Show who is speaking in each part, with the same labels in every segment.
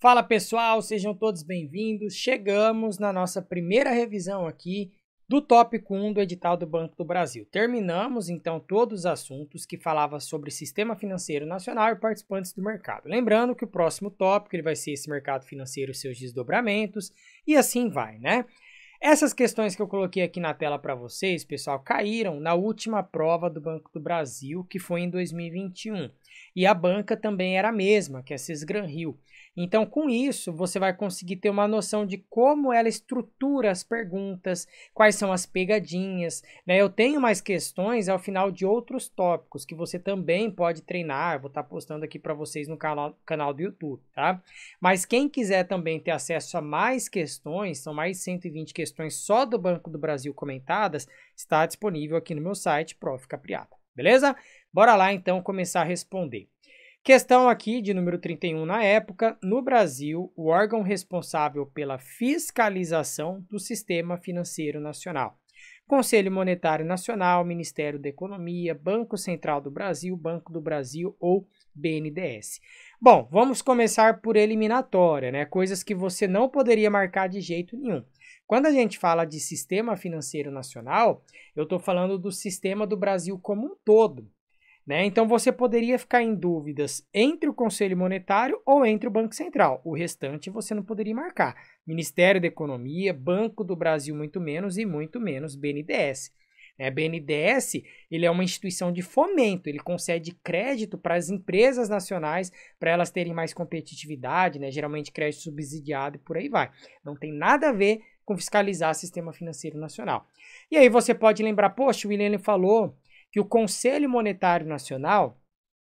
Speaker 1: Fala pessoal, sejam todos bem-vindos. Chegamos na nossa primeira revisão aqui do tópico 1 do edital do Banco do Brasil. Terminamos então todos os assuntos que falava sobre sistema financeiro nacional e participantes do mercado. Lembrando que o próximo tópico ele vai ser esse mercado financeiro e seus desdobramentos e assim vai, né? Essas questões que eu coloquei aqui na tela para vocês, pessoal, caíram na última prova do Banco do Brasil, que foi em 2021. E a banca também era a mesma, que é a Sesgran Rio. Então, com isso, você vai conseguir ter uma noção de como ela estrutura as perguntas, quais são as pegadinhas. Né? Eu tenho mais questões ao final de outros tópicos que você também pode treinar. Eu vou estar tá postando aqui para vocês no canal, canal do YouTube, tá? Mas quem quiser também ter acesso a mais questões, são mais 120 questões questões só do Banco do Brasil comentadas está disponível aqui no meu site, Prof. Capriata. Beleza? Bora lá então começar a responder. Questão aqui de número 31 na época, no Brasil, o órgão responsável pela fiscalização do sistema financeiro nacional. Conselho Monetário Nacional, Ministério da Economia, Banco Central do Brasil, Banco do Brasil ou BNDES. Bom, vamos começar por eliminatória, né? Coisas que você não poderia marcar de jeito nenhum. Quando a gente fala de sistema financeiro nacional, eu estou falando do sistema do Brasil como um todo. Né? Então você poderia ficar em dúvidas entre o Conselho Monetário ou entre o Banco Central. O restante você não poderia marcar. Ministério da Economia, Banco do Brasil muito menos e muito menos BNDES. É, né? BNDES ele é uma instituição de fomento, ele concede crédito para as empresas nacionais para elas terem mais competitividade, né? geralmente crédito subsidiado e por aí vai. Não tem nada a ver com fiscalizar o sistema financeiro nacional. E aí você pode lembrar, poxa, o William falou que o Conselho Monetário Nacional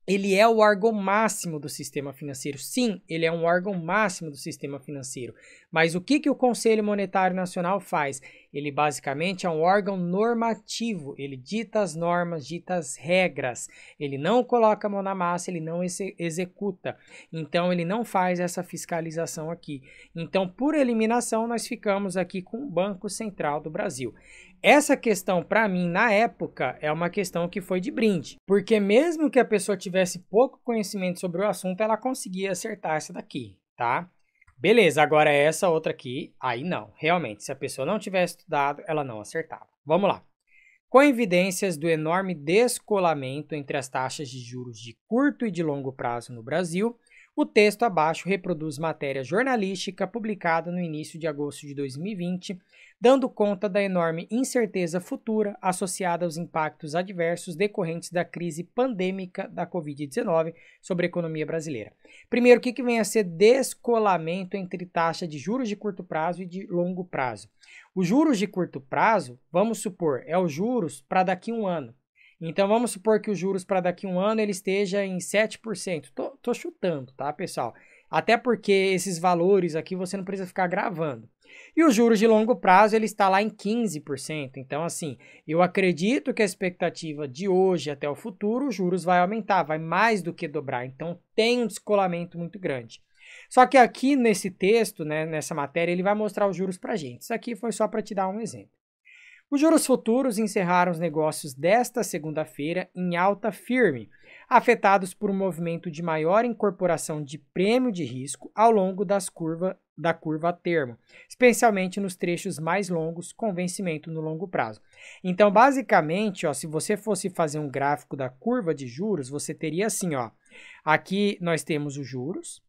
Speaker 1: ele é o órgão máximo do sistema financeiro. Sim, ele é um órgão máximo do sistema financeiro. Mas o que, que o Conselho Monetário Nacional faz? Ele basicamente é um órgão normativo, ele dita as normas, dita as regras. Ele não coloca a mão na massa, ele não executa. Então ele não faz essa fiscalização aqui. Então, por eliminação, nós ficamos aqui com o Banco Central do Brasil. Essa questão, para mim, na época, é uma questão que foi de brinde, porque mesmo que a pessoa tivesse pouco conhecimento sobre o assunto, ela conseguia acertar essa daqui, tá? Beleza, agora é essa outra aqui, aí não. Realmente, se a pessoa não tivesse estudado, ela não acertava. Vamos lá. Com evidências do enorme descolamento entre as taxas de juros de curto e de longo prazo no Brasil, o texto abaixo reproduz matéria jornalística publicada no início de agosto de 2020, dando conta da enorme incerteza futura associada aos impactos adversos decorrentes da crise pandêmica da Covid-19 sobre a economia brasileira. Primeiro, o que, vem a ser descolamento entre taxa de juros de curto prazo e de longo prazo? Os juros de curto prazo, vamos supor, é os juros para daqui a um ano. Então vamos supor que os juros para daqui a um ano ele esteja em 7%. Tô, tô chutando, tá, pessoal? Até porque esses valores aqui você não precisa ficar gravando. E os juros de longo prazo ele está lá em 15%. Então assim, eu acredito que a expectativa de hoje até o futuro, os juros vai aumentar, vai mais do que dobrar. Então tem um descolamento muito grande. Só que aqui nesse texto, né, nessa matéria, ele vai mostrar os juros para gente. Isso aqui foi só para te dar um exemplo. Os juros futuros encerraram os negócios desta segunda-feira em alta firme, afetados por um movimento de maior incorporação de prêmio de risco ao longo das curva, da curva a termo, especialmente nos trechos mais longos com vencimento no longo prazo. Então, basicamente, ó, se você fosse fazer um gráfico da curva de juros, você teria assim, ó, aqui nós temos os juros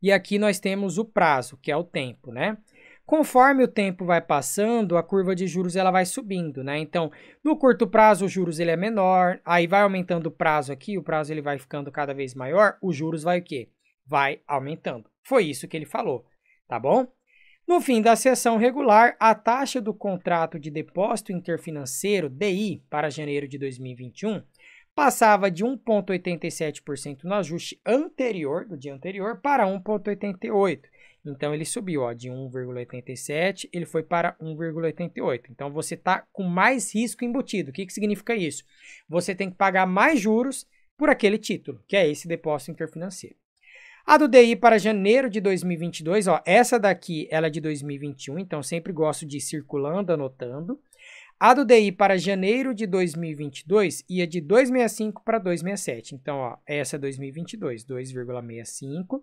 Speaker 1: e aqui nós temos o prazo, que é o tempo, né? Conforme o tempo vai passando, a curva de juros ela vai subindo, né? Então, no curto prazo, o juros ele é menor, aí vai aumentando o prazo aqui, o prazo ele vai ficando cada vez maior, os juros vai o quê? Vai aumentando. Foi isso que ele falou, tá bom? No fim da sessão regular, a taxa do contrato de depósito interfinanceiro, DI, para janeiro de 2021, passava de 1,87% no ajuste anterior, do dia anterior, para 1,88%. Então ele subiu ó, de 1,87, ele foi para 1,88. Então você está com mais risco embutido. O que, que significa isso? Você tem que pagar mais juros por aquele título, que é esse depósito interfinanceiro. A do DI para janeiro de 2022, ó, essa daqui ela é de 2021, então sempre gosto de ir circulando, anotando. A do DI para janeiro de 2022 ia de 265 para 267. Então, ó, essa é 2022, 2,65.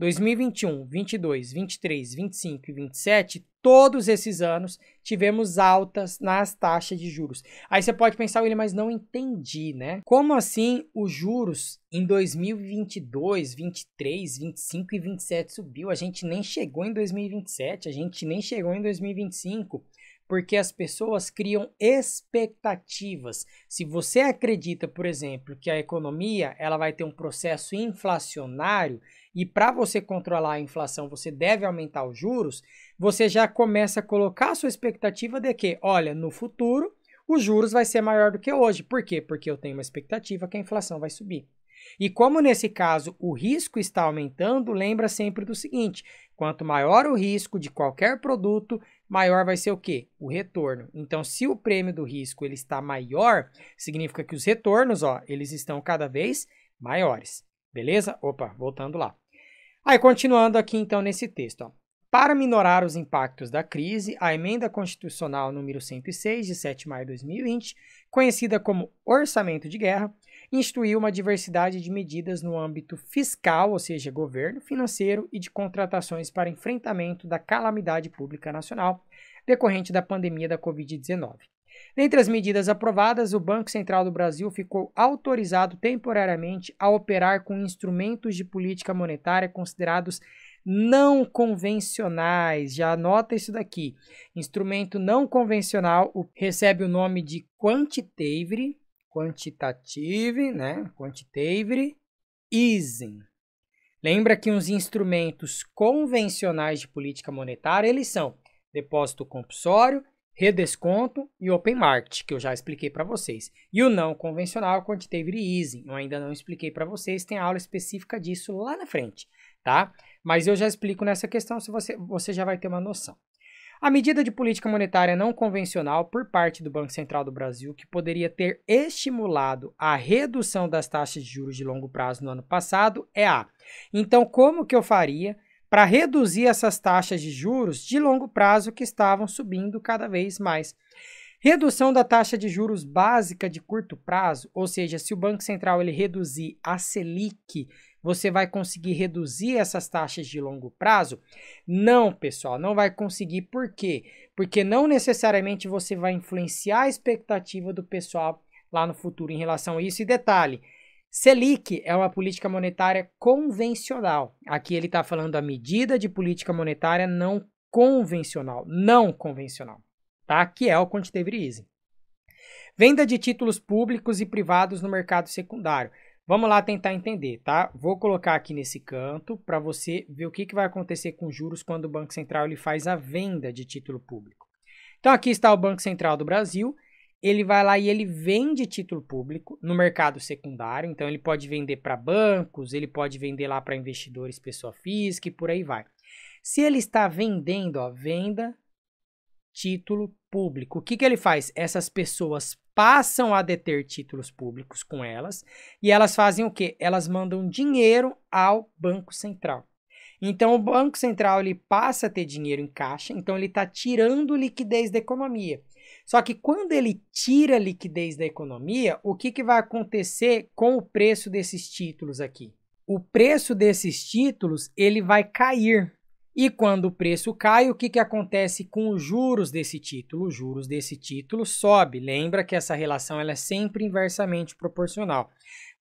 Speaker 1: 2021, 22, 23, 25 e 27, todos esses anos tivemos altas nas taxas de juros. Aí você pode pensar, William, mas não entendi, né? Como assim os juros em 2022, 23, 25 e 27 subiu? A gente nem chegou em 2027, a gente nem chegou em 2025 porque as pessoas criam expectativas. Se você acredita, por exemplo, que a economia ela vai ter um processo inflacionário e para você controlar a inflação você deve aumentar os juros, você já começa a colocar a sua expectativa de que, olha, no futuro os juros vai ser maior do que hoje. Por quê? Porque eu tenho uma expectativa que a inflação vai subir. E como nesse caso o risco está aumentando, lembra sempre do seguinte: Quanto maior o risco de qualquer produto, maior vai ser o quê? O retorno. Então, se o prêmio do risco ele está maior, significa que os retornos, ó, eles estão cada vez maiores. Beleza? Opa, voltando lá. Aí, continuando aqui então nesse texto, ó. Para minorar os impactos da crise, a emenda constitucional número 106 de 7 de maio de 2020, conhecida como Orçamento de Guerra, instruiu uma diversidade de medidas no âmbito fiscal, ou seja, governo, financeiro e de contratações para enfrentamento da calamidade pública nacional decorrente da pandemia da Covid-19. Dentre as medidas aprovadas, o Banco Central do Brasil ficou autorizado temporariamente a operar com instrumentos de política monetária considerados não convencionais. Já anota isso daqui. Instrumento não convencional recebe o nome de quantitative quantitative, né? Quantitative easing. Lembra que os instrumentos convencionais de política monetária, eles são depósito compulsório, redesconto e open market, que eu já expliquei para vocês. E o não convencional, quantitative easing, eu ainda não expliquei para vocês, tem aula específica disso lá na frente, tá? Mas eu já explico nessa questão, se você, você já vai ter uma noção. A medida de política monetária não convencional por parte do Banco Central do Brasil, que poderia ter estimulado a redução das taxas de juros de longo prazo no ano passado, é a. Então, como que eu faria para reduzir essas taxas de juros de longo prazo que estavam subindo cada vez mais? Redução da taxa de juros básica de curto prazo, ou seja, se o Banco Central ele reduzir a Selic você vai conseguir reduzir essas taxas de longo prazo? Não, pessoal, não vai conseguir. Por quê? Porque não necessariamente você vai influenciar a expectativa do pessoal lá no futuro em relação a isso. E detalhe, Selic é uma política monetária convencional. Aqui ele está falando a medida de política monetária não convencional, não convencional, tá? Que é o quantitative easing. Venda de títulos públicos e privados no mercado secundário. Vamos lá tentar entender, tá? Vou colocar aqui nesse canto para você ver o que, que vai acontecer com juros quando o Banco Central ele faz a venda de título público. Então aqui está o Banco Central do Brasil, ele vai lá e ele vende título público no mercado secundário, então ele pode vender para bancos, ele pode vender lá para investidores, pessoa física e por aí vai. Se ele está vendendo, ó, venda título público. O que, que ele faz? Essas pessoas passam a deter títulos públicos com elas e elas fazem o quê? Elas mandam dinheiro ao Banco Central. Então o Banco Central ele passa a ter dinheiro em caixa, então ele está tirando liquidez da economia. Só que quando ele tira liquidez da economia, o que, que vai acontecer com o preço desses títulos aqui? O preço desses títulos ele vai cair, e quando o preço cai, o que, que acontece com os juros desse título? Os juros desse título sobe. Lembra que essa relação ela é sempre inversamente proporcional.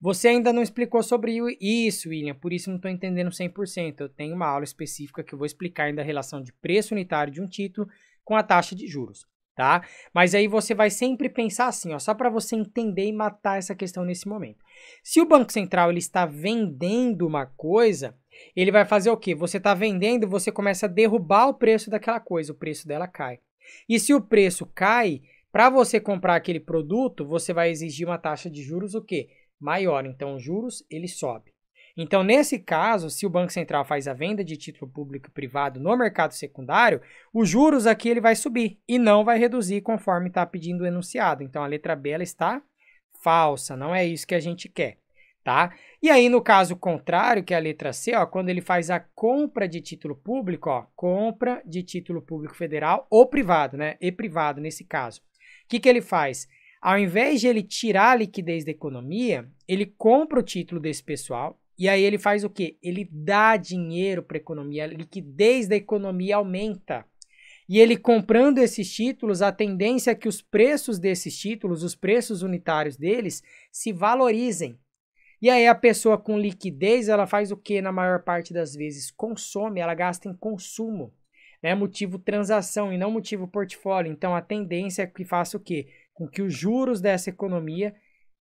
Speaker 1: Você ainda não explicou sobre isso, William, por isso não estou entendendo 100%. Eu tenho uma aula específica que eu vou explicar ainda a relação de preço unitário de um título com a taxa de juros. Tá? Mas aí você vai sempre pensar assim, ó, só para você entender e matar essa questão nesse momento. Se o Banco Central ele está vendendo uma coisa, ele vai fazer o quê? Você está vendendo, você começa a derrubar o preço daquela coisa, o preço dela cai. E se o preço cai, para você comprar aquele produto, você vai exigir uma taxa de juros o quê? Maior. Então, os juros ele sobe. Então, nesse caso, se o Banco Central faz a venda de título público e privado no mercado secundário, os juros aqui ele vai subir e não vai reduzir conforme está pedindo o enunciado. Então, a letra B ela está falsa, não é isso que a gente quer tá? E aí, no caso contrário, que é a letra C, ó, quando ele faz a compra de título público, ó, compra de título público federal ou privado, né? E privado nesse caso. O que, que ele faz? Ao invés de ele tirar a liquidez da economia, ele compra o título desse pessoal e aí ele faz o quê? Ele dá dinheiro para a economia, a liquidez da economia aumenta. E ele comprando esses títulos, a tendência é que os preços desses títulos, os preços unitários deles, se valorizem. E aí a pessoa com liquidez, ela faz o que na maior parte das vezes? Consome, ela gasta em consumo, né? Motivo transação e não motivo portfólio. Então a tendência é que faça o quê? Com que os juros dessa economia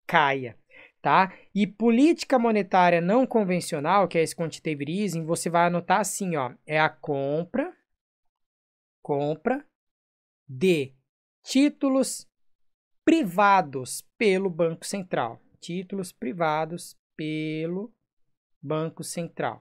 Speaker 1: caia, tá? E política monetária não convencional, que é esse quantitative easing, você vai anotar assim, ó, é a compra compra de títulos privados pelo Banco Central títulos privados pelo Banco Central.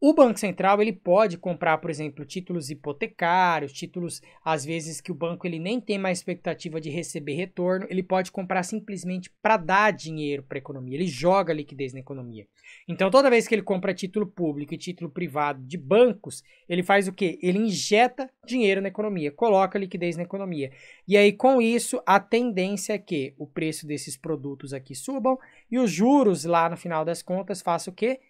Speaker 1: O Banco Central ele pode comprar, por exemplo, títulos hipotecários, títulos às vezes que o banco ele nem tem mais expectativa de receber retorno, ele pode comprar simplesmente para dar dinheiro para a economia, ele joga liquidez na economia. Então, toda vez que ele compra título público e título privado de bancos, ele faz o quê? Ele injeta dinheiro na economia, coloca liquidez na economia. E aí com isso, a tendência é que o preço desses produtos aqui subam e os juros lá no final das contas façam o quê?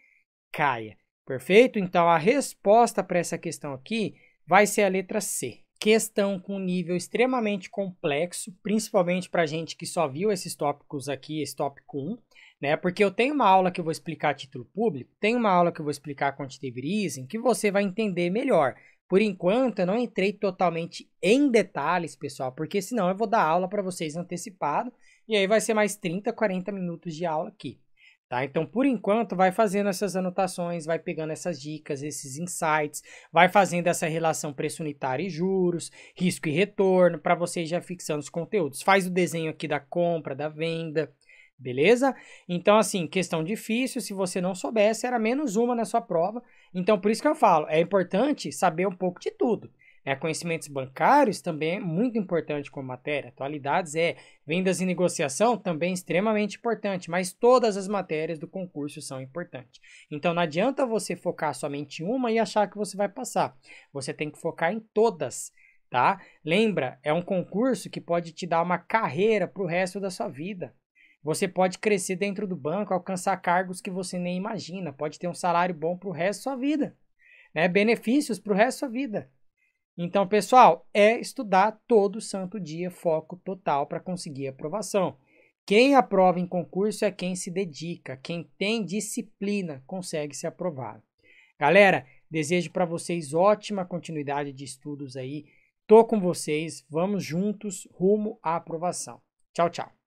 Speaker 1: Caia. Perfeito? Então, a resposta para essa questão aqui vai ser a letra C. Questão com nível extremamente complexo, principalmente para gente que só viu esses tópicos aqui, esse tópico 1, né? Porque eu tenho uma aula que eu vou explicar a título público, tenho uma aula que eu vou explicar quantitative easing, que você vai entender melhor. Por enquanto, eu não entrei totalmente em detalhes, pessoal, porque senão eu vou dar aula para vocês antecipado, e aí vai ser mais 30, 40 minutos de aula aqui. Tá? Então, por enquanto, vai fazendo essas anotações, vai pegando essas dicas, esses insights, vai fazendo essa relação preço unitário e juros, risco e retorno, para vocês já fixando os conteúdos. Faz o desenho aqui da compra, da venda, beleza? Então, assim, questão difícil, se você não soubesse, era menos uma na sua prova. Então, por isso que eu falo, é importante saber um pouco de tudo. É, conhecimentos bancários também é muito importante como matéria. Atualidades é. Vendas e negociação também é extremamente importante, mas todas as matérias do concurso são importantes. Então não adianta você focar somente em uma e achar que você vai passar. Você tem que focar em todas. Tá? Lembra, é um concurso que pode te dar uma carreira para o resto da sua vida. Você pode crescer dentro do banco, alcançar cargos que você nem imagina, pode ter um salário bom para o resto da sua vida, né? benefícios para o resto da sua vida. Então, pessoal, é estudar todo santo dia, foco total para conseguir aprovação. Quem aprova em concurso é quem se dedica, quem tem disciplina consegue se aprovar. Galera, desejo para vocês ótima continuidade de estudos aí. Tô com vocês, vamos juntos rumo à aprovação. Tchau, tchau.